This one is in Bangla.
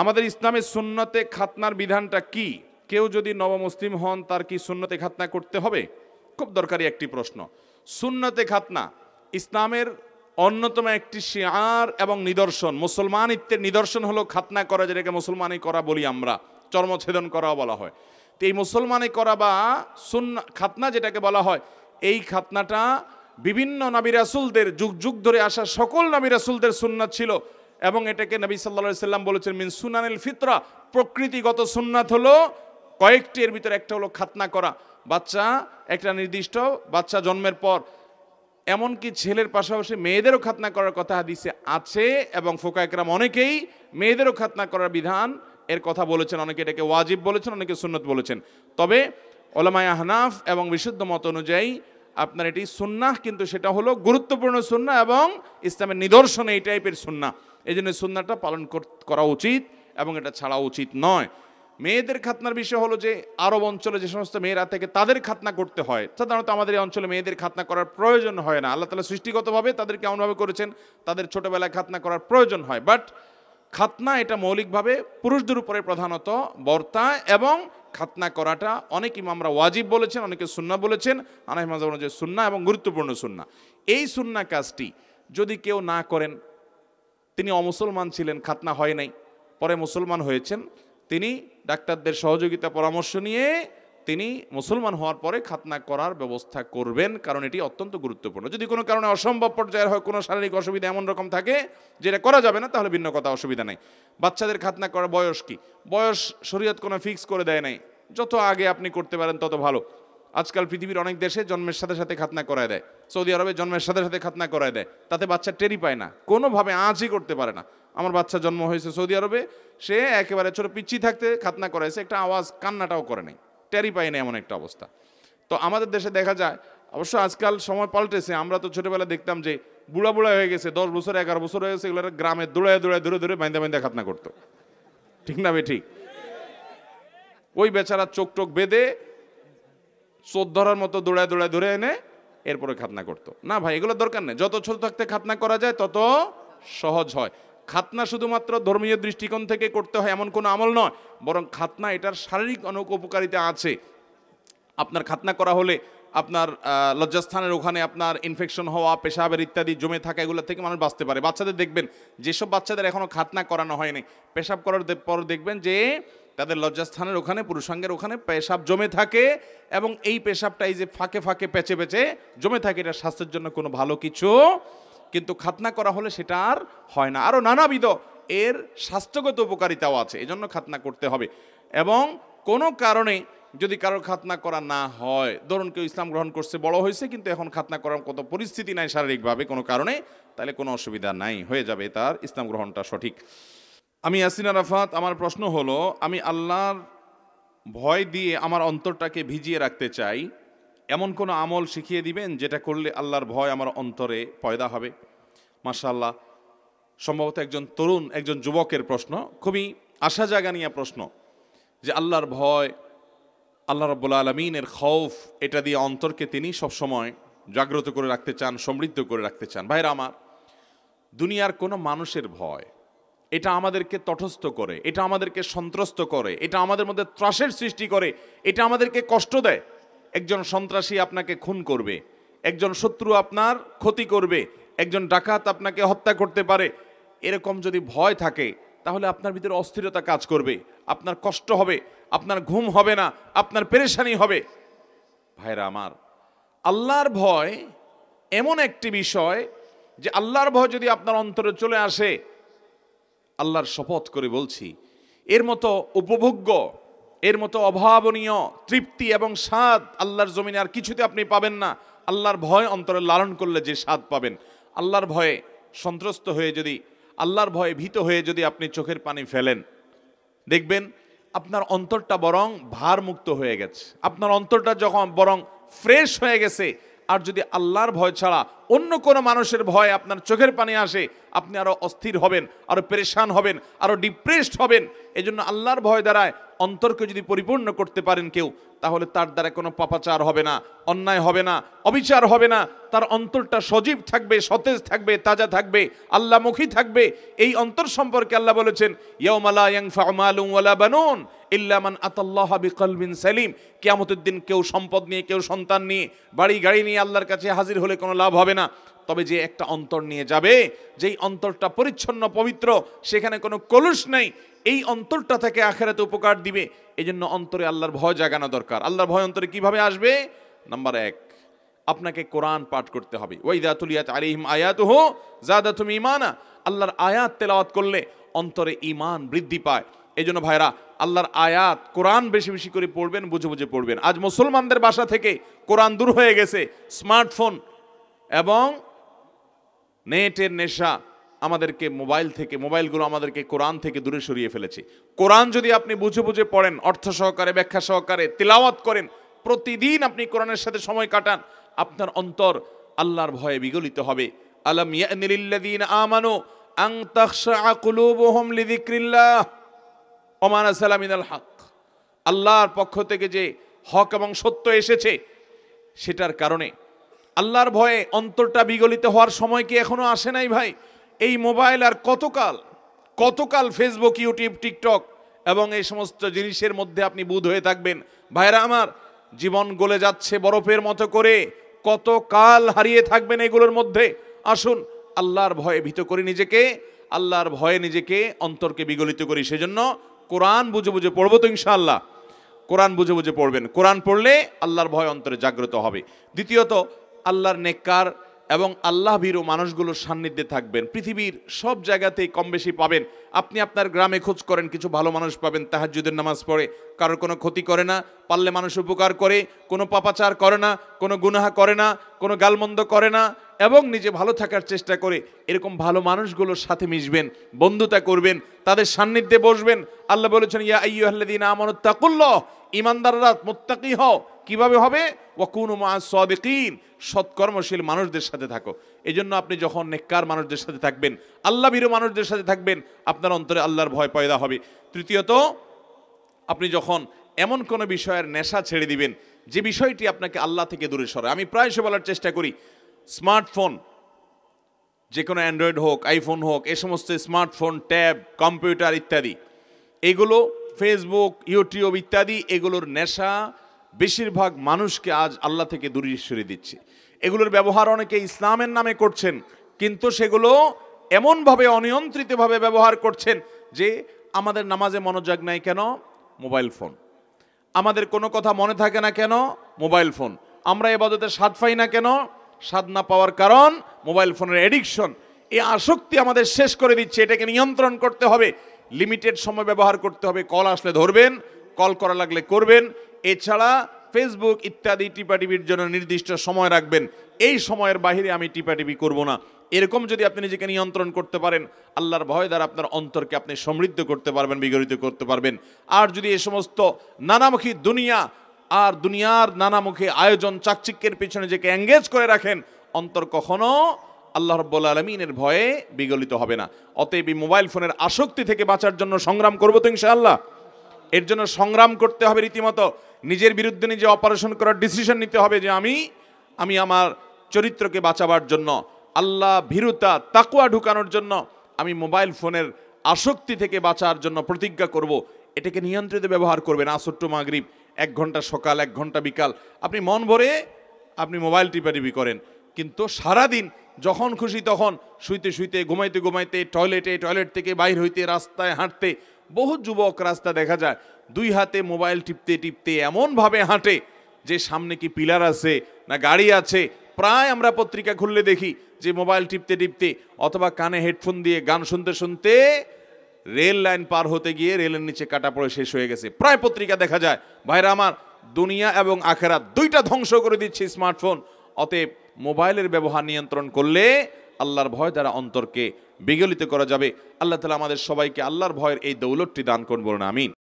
আমাদের ইসলামের সুন্নতে খাতনার বিধানটা কি কেউ যদি নবমুসলিম হন তার কি সুন্নতে খাতনা করতে হবে খুব দরকারি একটি প্রশ্ন সুন্নতে খাতনা ইসলামের অন্যতম একটি শিয়ার এবং নিদর্শন মুসলমান ইত্যের নিদর্শন হলো খাতনা করা যেটাকে মুসলমানই করা বলি আমরা চর্মছেদন করাও বলা হয় তো এই মুসলমানি করা বা সুন্না খাতনা যেটাকে বলা হয় এই খাতনাটা বিভিন্ন নাবিরাসুলদের যুগ যুগ ধরে আসা সকল নাবিরাসুলদের সুন্নাত ছিল এবং এটাকে নবী সাল্লা সাল্লাম বলেছেন মিন সুনানিল ফিতরা প্রকৃতিগত সুন্নাত হলো কয়েকটি এর ভিতরে একটা হলো খাতনা করা বাচ্চা একটা নির্দিষ্ট বাচ্চা জন্মের পর এমনকি ছেলের পাশাপাশি মেয়েদেরও খাতনা করার কথা হাদিসে আছে এবং ফোকা একরাম অনেকেই মেয়েদেরও খাতনা করার বিধান এর কথা বলেছেন অনেকে এটাকে ওয়াজিব বলেছেন অনেকে সুন্নত বলেছেন তবে ওলামায় আহনাফ এবং বিশুদ্ধ মত অনুযায়ী আপনার এটি সুন্নাহ কিন্তু সেটা হলো গুরুত্বপূর্ণ সুন্না এবং ইসলামের নিদর্শন এই টাইপের সুন্না এই জন্য সুন্নাটা পালন করা উচিত এবং এটা ছাড়া উচিত নয় মেয়েদের খাতনার বিষয় হলো যে আরব অঞ্চলে যে সমস্ত মেয়েরা থেকে তাদের খাতনা করতে হয় সাধারণত আমাদের এই অঞ্চলে মেয়েদের খাতনা করার প্রয়োজন হয় না আল্লাহ তালা সৃষ্টিগতভাবে তাদের কেমনভাবে করেছেন তাদের ছোটোবেলায় খাতনা করার প্রয়োজন হয় বাট খাতনা এটা মৌলিকভাবে পুরুষদের উপরে প্রধানত বর্তা এবং খাতনা করাটা অনেক ইমামরা ওয়াজিব বলেছেন অনেকে সুন্না বলেছেন মাজ যে সুন্না এবং গুরুত্বপূর্ণ সুন্না এই সুন্না কাজটি যদি কেউ না করেন তিনি অমুসলমান ছিলেন খাতনা হয় নাই পরে মুসলমান হয়েছেন তিনি ডাক্তারদের সহযোগিতা পরামর্শ নিয়ে তিনি মুসলমান হওয়ার পরে খাতনা করার ব্যবস্থা করবেন কারণ এটি অত্যন্ত গুরুত্বপূর্ণ যদি কোনো কারণে অসম্ভব পর্যায়ের হয় কোনো শারীরিক অসুবিধা এমন রকম থাকে যেটা করা যাবে না তাহলে ভিন্ন কথা অসুবিধা নাই বাচ্চাদের খাতনা করার বয়স কি বয়স শরীয়ত কোনো ফিক্স করে দেয় নাই যত আগে আপনি করতে পারেন তত ভালো আজকাল পৃথিবীর অনেক দেশে জন্মের সাথে সাথে খাতনা করায় দেয় সৌদি আরবে জন্মের সাথে সাথে খাতনা করায় দেয় তাতে বাচ্চা টেরি পায় না কোনোভাবে আজই করতে পারে না আমার বাচ্চা জন্ম হয়েছে সৌদি আরবে সে একেবারে ছোট পিচ্ছি থাকতে খাতনা করাইছে একটা আওয়াজ কান্নাটাও করে নেয় টেরি পাই না এমন একটা অবস্থা তো আমাদের দেশে দেখা যায় অবশ্য আজকাল সময় পাল্টেছে আমরা তো ছোটোবেলা দেখতাম যে বুড়া বুড়া হয়ে গেছে দশ বছর এগারো বছর হয়ে গেছে এগুলো গ্রামে দৌড়ায় দৌড়ায় ধরে ধরে বাইন্দা বাইন্দা খাতনা করতো ঠিক না ভাই ঠিক ওই বেচারা চোখ টোক বেঁধে চোদ ধরার মতো দৌড়ায় দৌড়ায় ধরে এনে এরপরে খাতনা করতো না ভাই এগুলো দরকার নেই যত ছোট থাকতে খাতনা করা যায় তত সহজ হয় খাতনা শুধুমাত্র ধর্মীয় দৃষ্টিকোণ থেকে করতে হয় এমন কোনো আমল নয় বরং খাতনা এটার শারীরিক অনেক উপকারিতা আছে আপনার খাতনা করা হলে আপনার লজ্জাস্থানের ওখানে আপনার ইনফেকশন হওয়া পেশাবের ইত্যাদি জমে থাকা এগুলো থেকে মানুষ বাঁচতে পারে বাচ্চাদের দেখবেন যেসব বাচ্চাদের এখনও খাতনা করানো হয়নি পেশাব করার পর দেখবেন যে তাদের লজ্জাস্থানের ওখানে পুরুষাঙ্গের ওখানে পেশাব জমে থাকে এবং এই পেশাবটা এই যে ফাঁকে ফাঁকে পেঁচে পেঁচে জমে থাকে এটা স্বাস্থ্যের জন্য কোনো ভালো কিছু কিন্তু খাতনা করা হলে সেটা আর হয় না আরও নানাবিধ এর স্বাস্থ্যগত উপকারিতাও আছে এজন্য খাতনা করতে হবে এবং কোনো কারণে যদি কারোর খাতনা করা না হয় ধরুন কেউ ইসলাম গ্রহণ করছে বড় হয়েছে কিন্তু এখন খাতনা করার কত পরিস্থিতি নাই শারীরিকভাবে কোনো কারণে তাহলে কোনো অসুবিধা নাই হয়ে যাবে তার ইসলাম গ্রহণটা সঠিক আমি ইয়াসিন আরাফাত আমার প্রশ্ন হলো আমি আল্লাহর ভয় দিয়ে আমার অন্তরটাকে ভিজিয়ে রাখতে চাই এমন কোনো আমল শিখিয়ে দিবেন যেটা করলে আল্লাহর ভয় আমার অন্তরে পয়দা হবে মাশাল্লাহ সম্ভবত একজন তরুণ একজন যুবকের প্রশ্ন খুবই আশা জাগানিয়া প্রশ্ন যে আল্লাহর ভয় আল্লাহ রব্বুল আলমিনের খৌফ এটা দিয়ে অন্তরকে তিনি সবসময় জাগ্রত করে রাখতে চান সমৃদ্ধ করে রাখতে চান ভাইরা আমার দুনিয়ার কোনো মানুষের ভয় এটা আমাদেরকে তটস্থ করে এটা আমাদেরকে সন্ত্রস্ত করে এটা আমাদের মধ্যে ত্রাসের সৃষ্টি করে এটা আমাদেরকে কষ্ট দেয় একজন সন্ত্রাসী আপনাকে খুন করবে একজন শত্রু আপনার ক্ষতি করবে একজন ডাকাত আপনাকে হত্যা করতে পারে এরকম যদি ভয় থাকে তাহলে আপনার ভিতরে অস্থিরতা কাজ করবে আপনার কষ্ট হবে আপনার ঘুম হবে না আপনার পেরেশানি হবে ভাইরা আমার আল্লাহর ভয় এমন একটি বিষয় যে আল্লাহর ভয় যদি আপনার অন্তরে চলে আসে আল্লাহর শপথ করে বলছি এর মতো উপভোগ্য এর মতো অভাবনীয় তৃপ্তি এবং স্বাদ আল্লাহর জমিনে আর কিছুতে আপনি পাবেন না আল্লাহর ভয় অন্তরে লালন করলে যে স্বাদ পাবেন আল্লাহর ভয়ে সন্ত্রস্ত হয়ে যদি আল্লাহর ভয়ে ভীত হয়ে যদি আপনি চোখের পানি ফেলেন দেখবেন আপনার অন্তরটা বরং ভারমুক্ত হয়ে গেছে আপনার অন্তরটা যখন বরং ফ্রেশ হয়ে গেছে আর যদি আল্লাহর ভয় ছাড়া অন্য কোনো মানুষের ভয় আপনার চোখের পানি আসে আপনি আরও অস্থির হবেন আরও পরেশান হবেন আরও ডিপ্রেসড হবেন এই জন্য আল্লাহর ভয় দ্বারায় অন্তরকে যদি পরিপূর্ণ করতে পারেন কেউ তাহলে তার দ্বারা কোনো পাপাচার হবে না অন্যায় হবে না অবিচার হবে না তার অন্তরটা সজীব থাকবে সতেজ থাকবে তাজা থাকবে আল্লাহমুখী থাকবে এই অন্তর সম্পর্কে আল্লাহ বলেছেন ইয়ামালা ইয়াংফা মালুম ওয়ালা বানুন ইল্লামান আতাল্লাহ বিকলবিন সেলিম কেয়ামতের দিন কেউ সম্পদ নিয়ে কেউ সন্তান নিয়ে বাড়ি গাড়ি নিয়ে আল্লাহর কাছে হাজির হলে কোনো লাভ হবে না তবে যে একটা অন্তর নিয়ে যাবে যেই অন্তরটা পরিচ্ছন্ন পবিত্র সেখানে কোনো কলুষ নেই এই অন্তরটা থেকে আখেরাতে উপকার দিবে এই জন্য অন্তরে আল্লাহর ভয় জাগানো দরকার আল্লাহর ভয় অন্তরে কিভাবে আসবে নাম্বার এক আপনাকে কোরআন পাঠ করতে হবে ওয়াইদাতুলিয়াত আলিহিম আয়াত হো জাদা তুমি ইমানা আল্লাহর আয়াত তেলাওয়াত করলে অন্তরে ইমান বৃদ্ধি পায় এই জন্য ভাইরা আল্লাহর আয়াত কোরআন বেশি বেশি করে পড়বেন বুঝে বুঝে পড়বেন আজ মুসলমানদের বাসা থেকে কোরআন দূর হয়ে গেছে স্মার্টফোন এবং নেটের নেশা আমাদেরকে মোবাইল থেকে মোবাইলগুলো আমাদেরকে কোরআন থেকে দূরে সরিয়ে ফেলেছে কোরআন যদি আপনি বুঝে বুঝে পড়েন অর্থ সহকারে ব্যাখ্যা সহকারে তিলাওয়াত করেন প্রতিদিন আপনি কোরআনের সাথে সময় কাটান আপনার অন্তর আল্লাহর ভয়ে বিগলিত হবে হক আল্লাহর পক্ষ থেকে যে হক এবং সত্য এসেছে সেটার কারণে আল্লাহর ভয়ে অন্তরটা বিগলিত হওয়ার সময় কি এখনো আসে নাই ভাই এই মোবাইল আর কতকাল কতকাল ফেসবুক ইউটিউব টিকটক এবং এই সমস্ত জিনিসের মধ্যে আপনি বুধ হয়ে থাকবেন ভাইরা আমার জীবন গলে যাচ্ছে বরফের মতো করে কত কাল হারিয়ে থাকবেন এগুলোর মধ্যে আসুন আল্লাহর ভয়ে ভীত করি নিজেকে আল্লাহর ভয়ে নিজেকে অন্তরকে বিগলিত করি সেজন্য কোরআন বুঝে বুঝে পড়বো তো ইনশাআল্লাহ কোরআন বুঝে বুঝে পড়বেন কোরআন পড়লে আল্লাহর ভয় অন্তরে জাগ্রত হবে দ্বিতীয়ত আল্লাহর নেককার এবং আল্লাহ ভীরু মানুষগুলোর সান্নিধ্যে থাকবেন পৃথিবীর সব জায়গাতেই কম বেশি পাবেন আপনি আপনার গ্রামে খোঁজ করেন কিছু ভালো মানুষ পাবেন তাহাজুদের নামাজ পড়ে কারোর কোনো ক্ষতি করে না পারলে মানুষ উপকার করে কোনো পাপাচার করে না কোনো গুনাহা করে না কোনো গালমন্দ করে না এবং নিজে ভালো থাকার চেষ্টা করে এরকম ভালো মানুষগুলোর সাথে মিশবেন বন্ধুতা করবেন তাদের সান্নিধ্যে বসবেন আল্লাহ বলেছেন ইয়া আইয়ুহাল্লাদিন আমানুত্তাকুল্ল ইমানদাররা মুত্তাকি হও কিভাবে হবে ওয়াকুনু মা সাদিকিন সৎকর্মশীল মানুষদের সাথে থাকো এই জন্য আপনি যখন নেককার মানুষদের সাথে থাকবেন আল্লাহ বীর মানুষদের সাথে থাকবেন আপনার অন্তরে আল্লাহর ভয় পয়দা হবে তৃতীয়ত আপনি যখন এমন কোনো বিষয়ের নেশা ছেড়ে দিবেন যে বিষয়টি আপনাকে আল্লাহ থেকে দূরে সরায় আমি প্রায়শই বলার চেষ্টা করি স্মার্টফোন যে কোনো অ্যান্ড্রয়েড হোক আইফোন হোক এ সমস্ত স্মার্টফোন ট্যাব কম্পিউটার ইত্যাদি এগুলো ফেসবুক ইউটিউব ইত্যাদি এগুলোর নেশা বেশিরভাগ মানুষকে আজ আল্লাহ থেকে দূরে সরিয়ে দিচ্ছে এগুলোর ব্যবহার অনেকে ইসলামের নামে করছেন কিন্তু সেগুলো এমনভাবে অনিয়ন্ত্রিতভাবে ব্যবহার করছেন যে আমাদের নামাজে মনোযোগ নাই কেন মোবাইল ফোন আমাদের কোনো কথা মনে থাকে না কেন মোবাইল ফোন আমরা এবাদতে সাত পাই না কেন স্বাদ না পাওয়ার কারণ মোবাইল ফোনের অ্যাডিকশন এই আসক্তি আমাদের শেষ করে দিচ্ছে এটাকে নিয়ন্ত্রণ করতে হবে লিমিটেড সময় ব্যবহার করতে হবে কল আসলে ধরবেন কল করা লাগলে করবেন এছাড়া ফেসবুক ইত্যাদি টিপাটিপির জন্য নির্দিষ্ট সময় রাখবেন এই সময়ের বাহিরে আমি টিপাটিপি করব না এরকম যদি আপনি নিজেকে নিয়ন্ত্রণ করতে পারেন আল্লাহর ভয় দ্বারা আপনার অন্তরকে আপনি সমৃদ্ধ করতে পারবেন বিগড়িত করতে পারবেন আর যদি এ সমস্ত নানামুখী দুনিয়া আর দুনিয়ার নানামুখী আয়োজন চাকচিক্যের পিছনে যেকে এঙ্গেজ করে রাখেন অন্তর কখনো আল্লাহ রব্বুল আলমিনের ভয়ে বিগলিত হবে না অতএব মোবাইল ফোনের আসক্তি থেকে বাঁচার জন্য সংগ্রাম করবো তো ইনশাআল্লাহ এর জন্য সংগ্রাম করতে হবে রীতিমতো নিজের বিরুদ্ধে নিজে অপারেশন করার ডিসিশন নিতে হবে যে আমি আমি আমার চরিত্রকে বাঁচাবার জন্য আল্লাহ ভীরুতা তাকুয়া ঢুকানোর জন্য আমি মোবাইল ফোনের আসক্তি থেকে বাঁচার জন্য প্রতিজ্ঞা করব এটাকে নিয়ন্ত্রিত ব্যবহার করবেন আসট্টু মাগরীব এক ঘন্টা সকাল এক ঘন্টা বিকাল আপনি মন ভরে আপনি মোবাইল টিপাটিপি করেন কিন্তু সারা দিন যখন খুশি তখন শুইতে শুইতে ঘুমাইতে ঘুমাইতে টয়লেটে টয়লেট থেকে বাইর হইতে রাস্তায় হাঁটতে বহু যুবক রাস্তা দেখা যায় দুই হাতে মোবাইল টিপতে টিপতে এমনভাবে হাঁটে যে সামনে কি পিলার আছে না গাড়ি আছে প্রায় আমরা পত্রিকা খুললে দেখি যে মোবাইল টিপতে টিপতে অথবা কানে হেডফোন দিয়ে গান শুনতে শুনতে রেল লাইন পার হতে গিয়ে রেলের নিচে কাটা পড়ে শেষ হয়ে গেছে প্রায় পত্রিকা দেখা যায় ভাইরা আমার দুনিয়া এবং আখেরা দুইটা ধ্বংস করে দিচ্ছে স্মার্টফোন অতএব মোবাইলের ব্যবহার নিয়ন্ত্রণ করলে আল্লাহর ভয় দ্বারা অন্তরকে বিগলিত করা যাবে আল্লাহ তালা আমাদের সবাইকে আল্লাহর ভয়ের এই দৌলতটি দান করবো না আমিন